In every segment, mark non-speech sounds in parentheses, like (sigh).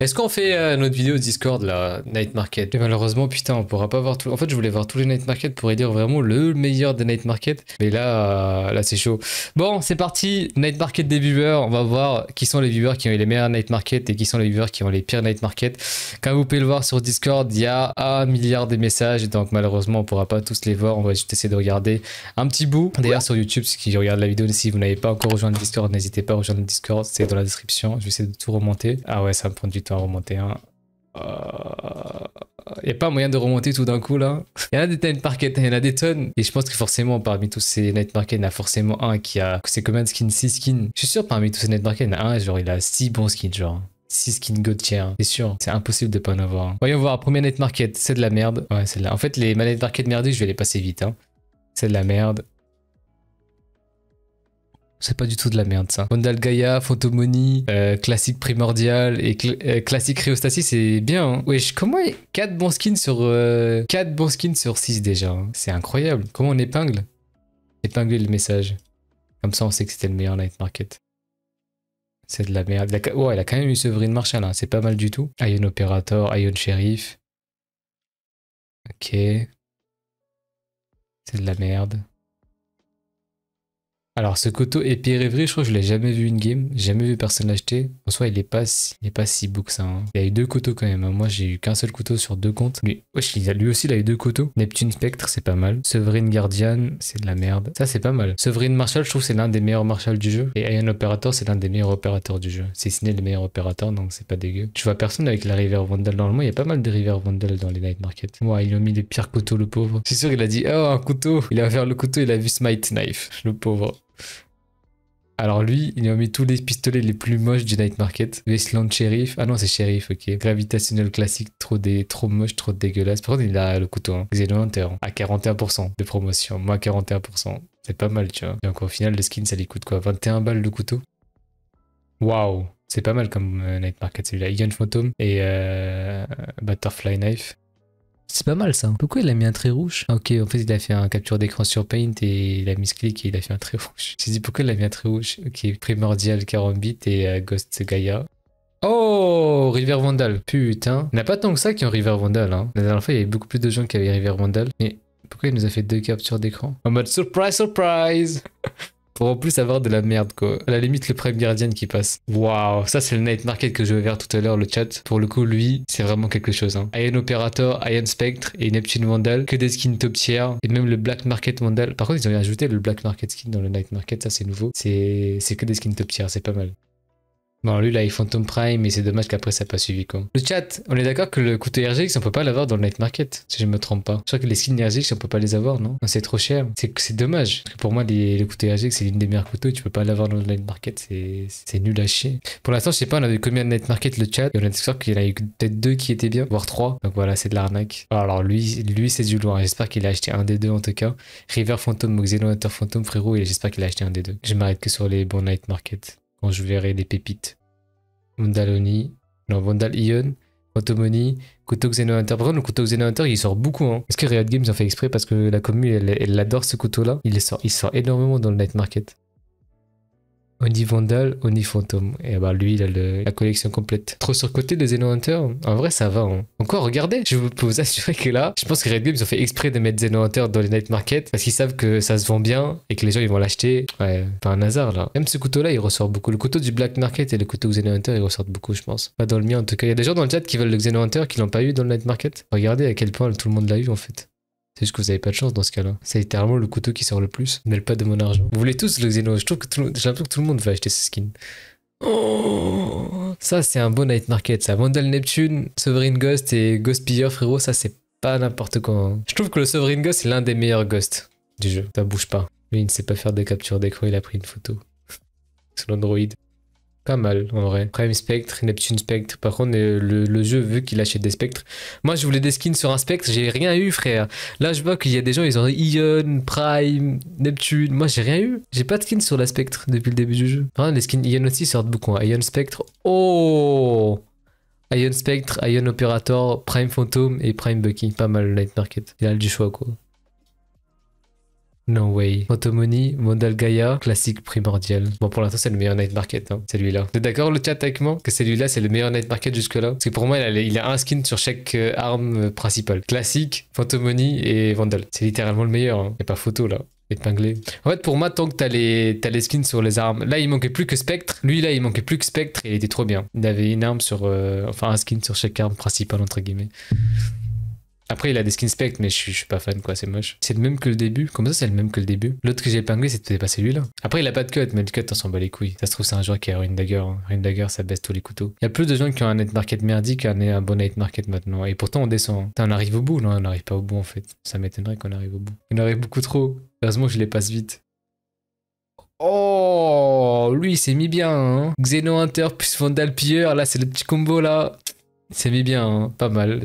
Est-ce qu'on fait euh, notre vidéo Discord la Night Market Et malheureusement, putain, on pourra pas voir tout. En fait, je voulais voir tous les Night Market pour y dire vraiment le meilleur des Night Market. Mais là, euh, là, c'est chaud. Bon, c'est parti. Night Market des viewers. On va voir qui sont les viewers qui ont les meilleurs Night Market et qui sont les viewers qui ont les pires Night Market. Comme vous pouvez le voir sur Discord, il y a un milliard de messages. Donc malheureusement, on pourra pas tous les voir. On va juste essayer de regarder un petit bout. D'ailleurs, sur YouTube, ceux qui regardent la vidéo, si vous n'avez pas encore rejoint le Discord, n'hésitez pas à rejoindre le Discord. C'est dans la description. Je vais essayer de tout remonter. Ah ouais, ça me prend du temps remonter un. Il n'y a pas moyen de remonter tout d'un coup là. Il y en a des night market, il y en a des tonnes. Et je pense que forcément, parmi tous ces night market, il y en a forcément un qui a. C'est combien de skins 6 skins Je suis sûr, parmi tous ces night market, il y en a un, genre, il a 6 bons skins, genre. 6 skins God tier, hein. c'est sûr, c'est impossible de pas en avoir. Voyons voir, premier net market, c'est de la merde. Ouais, celle-là. En fait, les manettes market merdiques, je vais les passer vite. Hein. C'est de la merde. C'est pas du tout de la merde ça. Mondal Gaia, Photomony, euh, classique primordial et euh, classique c'est bien. Hein. Wesh, comment 4 bons skins sur 4 euh, bons skins sur 6 déjà. Hein. C'est incroyable. Comment on épingle Épingler le message. Comme ça on sait que c'était le meilleur night market. C'est de la merde. Oh il a quand même eu Severine Marshall, hein. c'est pas mal du tout. Ion Operator, Ion Sheriff. Ok. C'est de la merde. Alors, ce couteau épée rêverie, je crois que je l'ai jamais vu une game, jamais vu personne l'acheter. En soi, il est pas si, il est pas si beau que ça. Il hein. Il a eu deux couteaux quand même. Hein. Moi, j'ai eu qu'un seul couteau sur deux comptes. Lui, lui aussi, il a eu deux couteaux. Neptune Spectre, c'est pas mal. Sovereign Guardian, c'est de la merde. Ça, c'est pas mal. Sovereign Marshall, je trouve c'est l'un des meilleurs Marshall du jeu. Et Iron Operator, c'est l'un des meilleurs opérateurs du jeu. C'est n'est le meilleur opérateur, donc c'est pas dégueu. Tu vois personne avec la River Vandal. Normalement, il y a pas mal de River Vandal dans les Night Market. Moi, il ils ont mis les pires couteaux, le pauvre. C'est sûr, il a dit, oh, un couteau. Il a ouvert le couteau, il a vu Smite Knife, le pauvre. Alors lui, il a mis tous les pistolets les plus moches du Night Market. Wasteland Sheriff. Ah non, c'est Sheriff, ok. Gravitationnel classique, trop, des... trop moche, trop dégueulasse. Par contre, il a le couteau. Hein. hein. à 41% de promotion. Moi, 41%. C'est pas mal, tu vois. Et au final, le skin, ça lui coûte quoi 21 balles de couteau Waouh C'est pas mal comme euh, Night Market celui-là. Ion Phantom et euh, Butterfly Knife. C'est pas mal ça. Pourquoi il a mis un trait rouge ah, Ok, en fait, il a fait un capture d'écran sur Paint et il a mis ce clic et il a fait un trait rouge. (laughs) Je me dit pourquoi il a mis un trait rouge Ok, Primordial 40 bits et euh, Ghost Gaia. Oh, River Vandal. Putain. Il n'y a pas tant que ça qui ont River Vandal. Hein. La dernière fois, il y avait beaucoup plus de gens qui avaient River Vandal. Mais pourquoi il nous a fait deux captures d'écran En mode surprise, surprise (laughs) pour en plus avoir de la merde, quoi. À la limite, le Prime Guardian qui passe. Waouh, ça c'est le Night Market que je vais vers tout à l'heure, le chat. Pour le coup, lui, c'est vraiment quelque chose. Hein. Ion Operator, Ion Spectre et Neptune Mandal que des skins top tier, et même le Black Market Mandal. Par contre, ils ont ajouté le Black Market skin dans le Night Market, ça c'est nouveau. C'est que des skins top tier, c'est pas mal. Bon, lui, là, il Phantom Prime, et c'est dommage qu'après, ça n'a pas suivi, quoi. Le chat, on est d'accord que le couteau RGX, on peut pas l'avoir dans le night market, si je me trompe pas. Je crois que les skins RGX, on peut pas les avoir, non, ah, C'est trop cher. C'est dommage. Parce que pour moi, les, le couteau RGX, c'est l'une des meilleures couteaux, tu peux pas l'avoir dans le night market, c'est nul à chier. Pour l'instant, je sais pas, on a combien de night market le chat, et on a découvert qu'il en a eu peut-être deux qui étaient bien, voire trois. Donc voilà, c'est de l'arnaque. Ah, alors lui, lui c'est du loin. Hein. J'espère qu'il a acheté un des deux, en tout cas. River Phantom Xenonator Phantom, frérot, et j'espère qu'il a acheté un des deux. Je m'arrête que sur les bons night market quand je verrai des pépites. Vandaloni, non, Vandal Ion, couteaux Couteau Xeno Hunter. Par le couteau Xeno Hunter, il sort beaucoup. Hein. Est-ce que Riot Games en fait exprès parce que la commu, elle, elle adore ce couteau-là il, sort, il sort énormément dans le night market. Oni Vandal, Oni Fantôme. Et ah bah lui, il a la collection complète. Trop surcoté des Xeno Hunter En vrai, ça va. Hein. Encore, regardez, je peux vous assurer que là, je pense que Red ils ont fait exprès de mettre Xeno Hunter dans les Night Market parce qu'ils savent que ça se vend bien et que les gens ils vont l'acheter. Ouais, pas un hasard là. Même ce couteau là, il ressort beaucoup. Le couteau du Black Market et le couteau Xeno Hunter, ils ressortent beaucoup, je pense. Pas dans le mien en tout cas. Il y a des gens dans le chat qui veulent le Xeno Hunter qui l'ont pas eu dans le Night Market. Regardez à quel point tout le monde l'a eu en fait. C'est juste que vous avez pas de chance dans ce cas-là. C'est littéralement le couteau qui sort le plus. le pas de mon argent. Vous voulez tous le Xeno. Je trouve que tout j'ai l'impression que tout le monde va acheter ce skin. Oh ça, c'est un bon night market, ça. Vandal Neptune, Sovereign Ghost et Ghost Pierre, frérot, ça, c'est pas n'importe quoi. Hein. Je trouve que le Sovereign Ghost, est l'un des meilleurs ghosts du jeu. Ça bouge pas. Mais il ne sait pas faire des captures d'écran, il a pris une photo. (laughs) Sur l'Android mal en vrai. Prime Spectre, Neptune Spectre. Par contre, euh, le, jeu veut qu'il achète des spectres. Moi, je voulais des skins sur un spectre, j'ai rien eu, frère. Là, je vois qu'il y a des gens, ils ont Ion, Prime, Neptune. Moi, j'ai rien eu. J'ai pas de skins sur la spectre depuis le début du jeu. les skins Ion aussi sortent beaucoup. Hein. Ion Spectre. Oh! Ion Spectre, Ion Operator, Prime Phantom et Prime bucking Pas mal le Night Market. Il a du choix quoi. No Way, Phantomony, Vandal Gaia, classique primordial. Bon, pour l'instant, c'est le meilleur Night Market, hein, celui-là. T'es d'accord, le chat, avec moi Que celui-là, c'est le meilleur Night Market jusque-là Parce que pour moi, il a, un skin sur chaque euh, arme euh, principale. Classique, Phantomony et Vandal. C'est littéralement le meilleur, hein. pas photo, là épinglé. En fait, pour moi, tant que t'as les, les skins sur les armes, là, il manquait plus que Spectre. Lui, là, il manquait plus que Spectre et il était trop bien. Il avait une arme sur, euh, enfin, un skin sur chaque arme principale, entre guillemets. Après, il a des skin spec mais je suis, pas fan, quoi, c'est moche. C'est le même que le début. Comme ça, c'est le même que le début. L'autre que j'ai épinglé, c'était pas celui-là. Après, il a pas de cut, mais le cut, on s'en bat les couilles. Ça se trouve, c'est un joueur qui a une dagger. Hein. Une dagger, ça baisse tous les couteaux. Il y a plus de gens qui ont un net market merdique qu'un bon net market maintenant. Et pourtant, on descend. Hein. on arrive au bout, non, on n'arrive pas au bout, en fait. Ça m'étonnerait qu'on arrive au bout. On arrive beaucoup trop. Heureusement je les passe vite. Oh, lui, il mis bien. Hein. Xeno Hunter plus Vandal Pierre Là, c'est le petit combo, là. c'est mis bien, hein. pas mal.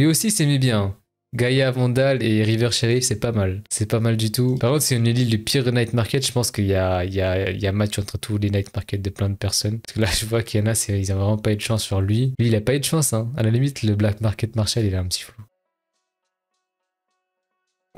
Lui aussi, s'est mis bien. Gaia Vandal et River Sheriff, c'est pas mal. C'est pas mal du tout. Par contre, si on île du pire night market, je pense qu'il y a, y, a, match entre tous les night market de plein de personnes. Parce que là, je vois qu'il y en a, ils n'ont vraiment pas eu de chance sur lui. Lui, il a pas eu de chance, hein. À la limite, le black market Marshall, il est un petit flou.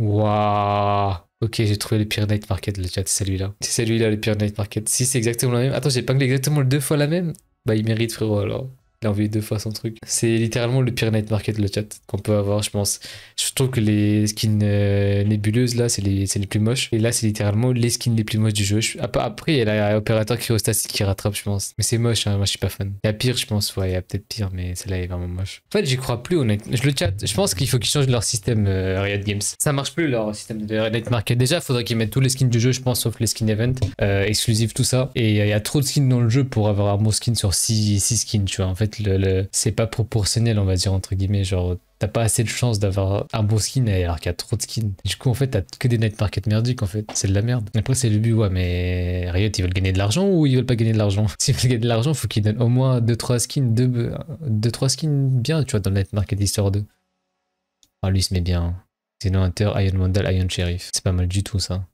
Waouh! Ok, j'ai trouvé le pire night market, le chat, c'est celui-là. C'est celui-là, le pire night market. Si c'est exactement la même. Attends, j'ai épinglé exactement deux fois la même. Bah, il mérite, frérot, alors. Il a envoyé deux fois son truc. C'est littéralement le pire night market, le chat, qu'on peut avoir, je pense. Je trouve que les skins euh, nébuleuses, là, c'est les, les, plus moches. Et là, c'est littéralement les skins les plus moches du jeu. Après, il y a l'opérateur cryostatique qui rattrape, je pense. Mais c'est moche, hein. moi, je suis pas fan. Il y a pire, je pense. Ouais, il y a peut-être pire, mais celle-là est vraiment moche. En fait, j'y crois plus, honnêtement. Je le chat, je pense qu'il faut qu'ils changent leur système euh, Riot Games. Ça marche plus, leur système de night market. Déjà, faudrait qu'ils mettent tous les skins du jeu, je pense, sauf les skins event, euh, exclusifs, tout ça. Et il y a trop de skins dans le jeu pour avoir un bon skin sur 6 skins, tu vois. En fait, c'est pas proportionnel, on va dire, entre guillemets. Genre, t'as pas assez de chance d'avoir un bon skin alors qu'il y a trop de skins. Du coup, en fait, t'as que des night market merdiques, en fait. C'est de la merde. Après, c'est le but, ouais, mais Riot, ils veulent gagner de l'argent ou ils veulent pas gagner de l'argent (laughs) S'ils veulent gagner de l'argent, faut qu'ils donnent au moins 2-3 skins, 2-3 skins bien, tu vois, dans le night market histoire 2. Ah, lui, se met bien. Zeno Hunter, Iron Mandal, Iron Sheriff. C'est pas mal du tout, ça.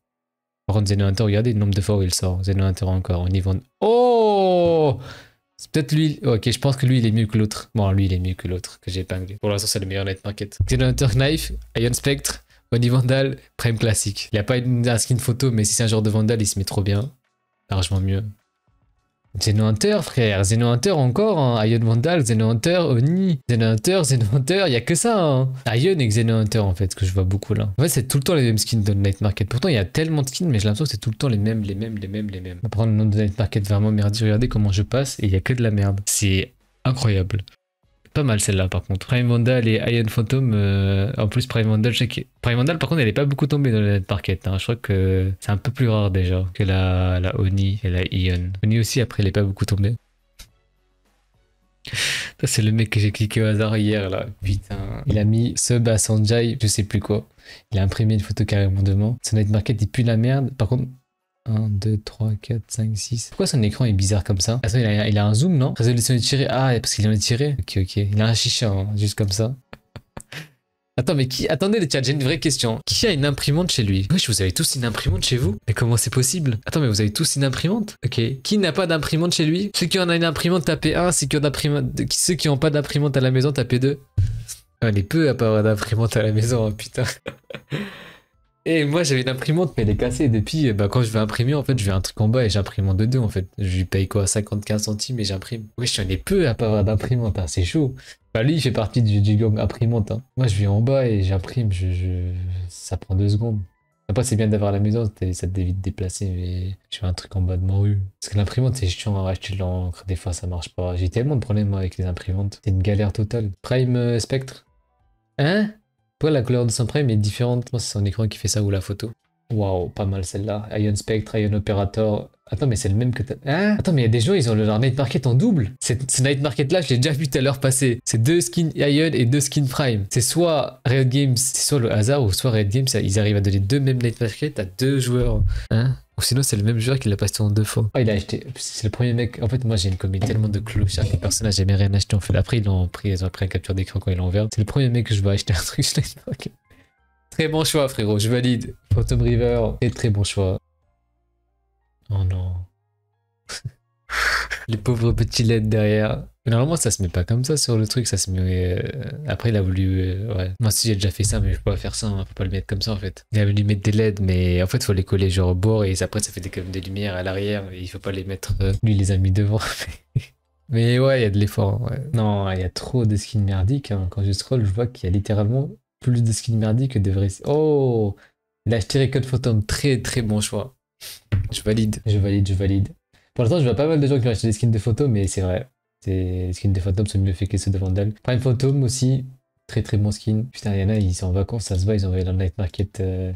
Par contre, Zeno Hunter, regardez le nombre de fois où il sort. Zeno Hunter encore, on y Oh c'est peut-être lui. Ok, je pense que lui, il est mieux que l'autre. Bon, lui, il est mieux que l'autre que j'ai épinglé. Pour l'instant, c'est le meilleur net market. hunter Knife, Ion Spectre, Bonnie Vandal, Prime Classic. Il a pas une, un skin photo, mais si c'est un genre de Vandal, il se met trop bien. Largement mieux. Hunter frère. Hunter encore, hein. Ion Vandal, Hunter, Oni, Zeno Hunter, il y a que ça. Hein. Ion et Hunter en fait, ce que je vois beaucoup là. En fait, c'est tout le temps les mêmes skins de Night Market. Pourtant, il y a tellement de skins, mais j'ai l'impression que c'est tout le temps les mêmes, les mêmes, les mêmes, les mêmes. On prendre le nom de Night Market vraiment merdi, Regardez comment je passe et il y a que de la merde. C'est incroyable pas mal celle-là par contre. Prime Vandal et Ion Phantom. Euh, en plus, Prime Vandal, je sais Prime Vandal, par contre, elle est pas beaucoup tombée dans le parquet. Hein. Je crois que c'est un peu plus rare déjà que la, Oni et la Ion. Oni aussi, après, elle n'est pas beaucoup tombée. c'est le mec que j'ai cliqué au hasard hier là. Putain. Il a mis sub à Sanjay, je sais plus quoi. Il a imprimé une photo carrément devant. Son doit market il pue la merde. Par contre, 1, 2, 3, 4, 5, 6. Pourquoi son écran est bizarre comme ça Attends, ah, il a, il a un zoom, non Résolution tirer... Ah, parce qu'il en a tiré. Ok, ok. Il a un chichon, hein, juste comme ça. Attends, mais qui. Attendez, les chats, j'ai une vraie question. Qui a une imprimante chez lui Wesh, vous avez tous une imprimante chez vous Mais comment c'est possible Attends, mais vous avez tous une imprimante Ok. Qui n'a pas d'imprimante chez lui Ceux qui en ont une imprimante, tapez 1. Ceux qui ont, Ceux qui pas d'imprimante à la maison, tapez 2. On ah, est peu à pas avoir d'imprimante à la maison, hein, putain. (laughs) Et moi j'avais une imprimante mais elle est cassée depuis bah, quand je vais imprimer en fait je vais un truc en bas et j'imprime en 2 deux en fait. Je lui paye quoi 55 centimes et j'imprime. Oui je suis ai peu à pas avoir d'imprimante, hein, c'est chaud. Bah lui il fait partie du, du gang imprimante. Hein. Moi je vais en bas et j'imprime, je, ça prend deux secondes. Après, c'est bien d'avoir la maison, ça t'évite de déplacer, mais je fais un truc en bas de ma rue. Parce que l'imprimante, c'est chiant à acheter l'encre, des fois ça marche pas. J'ai tellement de problèmes avec les imprimantes, c'est une galère totale. Prime euh, Spectre Hein pourquoi la couleur de son prime est différente Moi, c'est son écran qui fait ça ou la photo. Waouh, pas mal celle-là. Ion Spectre, Ion Operator. Attends, mais c'est le même que Hein Attends, mais il y a des gens, ils ont le Night Market en double. ce Night Market là, je l'ai déjà vu tout à l'heure passer. C'est deux skins Ion et deux skins Prime. C'est soit Riot Games, c'est soit le hasard ou soit Riot Games, ils arrivent à donner deux mêmes Night Market à deux joueurs. Hein ou sinon, c'est le même joueur qui l'a passé en deux fois. Ah, il a acheté. C'est le premier mec. En fait, moi, j'ai une comédie tellement de clous. Chaque personnage personnages, rien acheté. En fait, après, ils l'ont ils ont pris un capture d'écran quand ils l'ont ouvert. C'est le premier mec que je vais acheter un truc. Très bon choix, frérot. Je valide. Phantom River, et très bon choix. Oh non. (laughs) Les pauvres petits LED derrière. Mais normalement, ça se met pas comme ça sur le truc, ça se met. Euh, après, il a voulu. Euh, ouais. Moi, si j'ai déjà fait ça, mais je peux pas faire ça, hein. faut pas le mettre comme ça en fait. Il a voulu mettre des LED, mais en fait, faut les coller genre au bord et après, ça fait des, comme des lumières à l'arrière il faut pas les mettre. Euh, lui, il les a mis devant. (laughs) mais ouais, il y a de l'effort. Hein, non, il y a trop de skins merdiques. Hein. Quand je scroll, je vois qu'il y a littéralement plus de skins merdiques que de vrais. Oh L'acheter code fantôme, très très bon choix. Je valide, je valide, je valide. Pour l'instant, je vois pas mal de gens qui ont acheté des skins de fantômes, mais c'est vrai. Les skins de fantômes sont mieux faits que ceux de Vandal. Prime Phantom aussi, très très bon skin. Putain, il y en a, ils sont en vacances, ça se voit, ils ont envoyé le Night Market euh,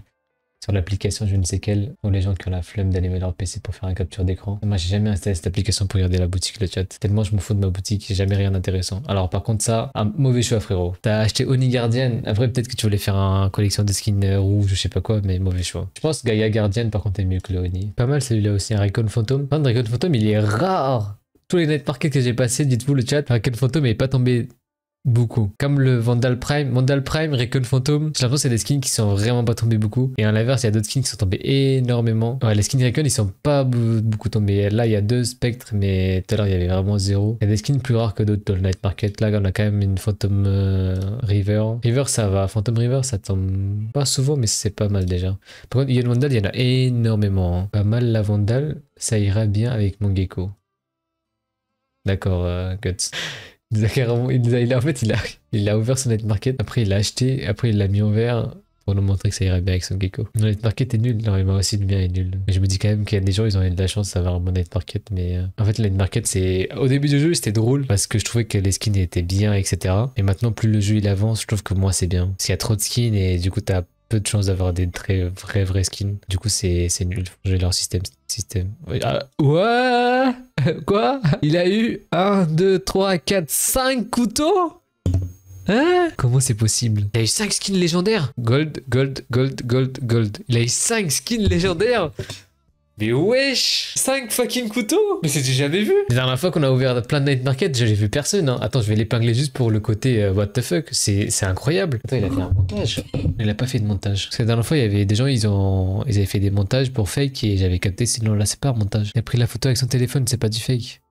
sur l'application je ne sais quelle, ou les gens qui ont la flemme d'allumer leur PC pour faire un capture d'écran. Moi, j'ai jamais installé cette application pour regarder la boutique, le chat. Tellement je m'en fous de ma boutique, j'ai jamais rien d'intéressant. Alors, par contre, ça, un mauvais choix, frérot. T'as acheté Oni Guardian, après, peut-être que tu voulais faire un collection de skins rouge, ou je sais pas quoi, mais mauvais choix. Je pense que Gaia Guardian, par contre, est mieux que le Oni. Pas mal celui-là aussi, un Recon Phantom. un Recon Phantom il est rare tous les night que j'ai passé, dites-vous le chat, Recon Phantom n'est pas tombé beaucoup. Comme le Vandal Prime, Vandal Prime, Recon Phantom, j'ai l'impression que c'est des skins qui sont vraiment pas tombés beaucoup. Et en l'inverse, il y a d'autres skins qui sont tombés énormément. Ouais, les skins Recon, ils sont pas beaucoup tombés. Là, il y a deux spectres, mais tout à l'heure, il y avait vraiment zéro. Il y a des skins plus rares que d'autres dans le Night Market. Là, on a quand même une Phantom euh, River. River, ça va. Phantom River, ça tombe pas souvent, mais c'est pas mal déjà. Par contre, le Vandal, il y en a énormément. Pas mal la Vandal, ça ira bien avec mon gecko. D'accord, euh, Guts. Il a en fait, il a, ouvert son night market. Après, il l'a acheté. Après, il l'a mis en vert pour nous montrer que ça irait bien avec son gecko. Mon night market est nul. Non, il moi aussi, le bien est nul. Mais je me dis quand même qu'il y a des gens, ils ont eu de la chance d'avoir mon night market. Mais euh, en fait, le market, c'est. Au début du jeu, c'était drôle parce que je trouvais que les skins étaient bien, etc. Et maintenant, plus le jeu il avance, je trouve que moi, c'est bien. Parce qu'il y a trop de skins et du coup, t'as peu de chances d'avoir des très vrais, vrais skins. Du coup, c'est nul. J'ai leur système. système. Ah, ouais (laughs) Quoi Il a eu 1, 2, 3, 4, 5 couteaux Hein Comment c'est possible Il a eu 5 skins légendaires Gold, gold, gold, gold, gold. Il a eu 5 skins légendaires mais wesh 5 fucking couteaux Mais c'était jamais vu La dernière fois qu'on a ouvert plein de night market, j'avais vu personne. Hein. Attends, je vais l'épingler juste pour le côté euh, what the fuck. C'est incroyable. Attends, il a fait un montage. Il a pas fait de montage. Parce que la dernière fois, il y avait des gens, ils, ont... ils avaient fait des montages pour fake et j'avais capté, sinon là, c'est pas un montage. Il a pris la photo avec son téléphone, c'est pas du fake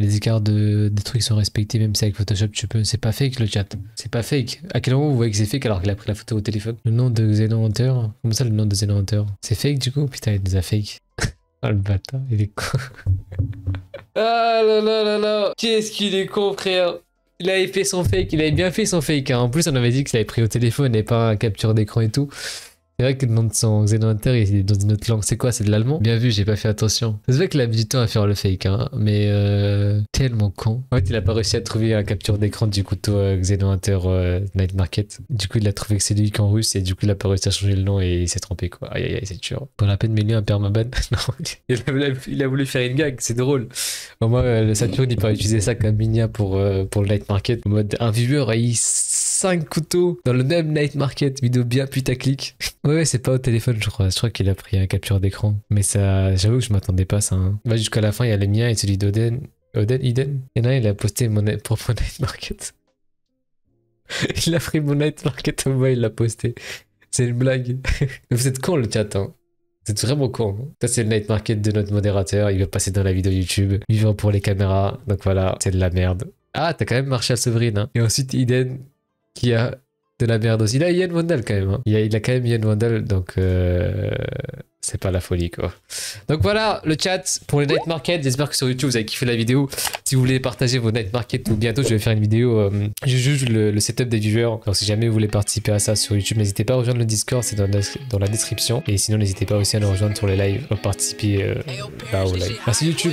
les écarts de, des trucs sont respectés, même si avec Photoshop, tu peux. C'est pas fake le chat. C'est pas fake. À quel moment vous voyez que c'est fake alors qu'il a pris la photo au téléphone Le nom de Xenon Hunter Comment ça, le nom de Xenon Hunter C'est fake du coup Putain, il nous a fake. (laughs) oh le bâtard, il est con. (laughs) ah là là là là Qu'est-ce qu'il est con, frère il avait fait son fake, il avait bien fait son fake. Hein. En plus, on avait dit que ça avait pris au téléphone et pas capture d'écran et tout. C'est vrai que le son Xenohunter il est dans une autre langue. C'est quoi C'est de l'allemand Bien vu, j'ai pas fait attention. C'est vrai qu'il a mis du temps à faire le fake, hein, mais euh, tellement con. En fait, il a pas réussi à trouver un capture d'écran du couteau euh, Xeno inter euh, Night Market. Du coup, il a trouvé que c'est lui qu'en russe et du coup, il a pas réussi à changer le nom et il s'est trompé, quoi. Aïe, aïe, aïe, c'est dur. Pour la peine, mais lui, un permaban. non, il a, voulu, faire une gag, c'est drôle. Au moi, le Saturn, il pas utiliser ça comme minia pour, pour le Night Market en mode un viewer 5 couteaux dans le même night market. Vidéo bien putaclic. (laughs) ouais, ouais, c'est pas au téléphone, je crois. Je crois qu'il a pris un capture d'écran. Mais ça, j'avoue que je m'attendais pas ça. Hein. Bah, jusqu'à la fin, il y a les miens et celui d'Oden. Oden, Iden Et là, il a posté mon propre night market. (laughs) il a pris mon night market au il l'a posté. C'est une blague. (laughs) vous êtes con le chat, hein. êtes vraiment con. Hein. Ça, c'est le night market de notre modérateur. Il va passer dans la vidéo YouTube. Vivant pour les caméras. Donc voilà, c'est de la merde. Ah, t'as quand même marché à Sovereign. Et ensuite, Iden, il y a de la merde aussi. Il a Yann Wendel quand même. Hein. Il, a, il, a, quand même Yann Wendel, donc euh, c'est pas la folie quoi. Donc voilà le chat pour les night market. J'espère que sur YouTube vous avez kiffé la vidéo. Si vous voulez partager vos night market ou bientôt je vais faire une vidéo, euh, je juge le, setup des viewers. Donc si jamais vous voulez participer à ça sur YouTube, n'hésitez pas à rejoindre le Discord, c'est dans, la description. Et sinon n'hésitez pas aussi à nous rejoindre sur les lives, pour participer euh, là au Merci YouTube.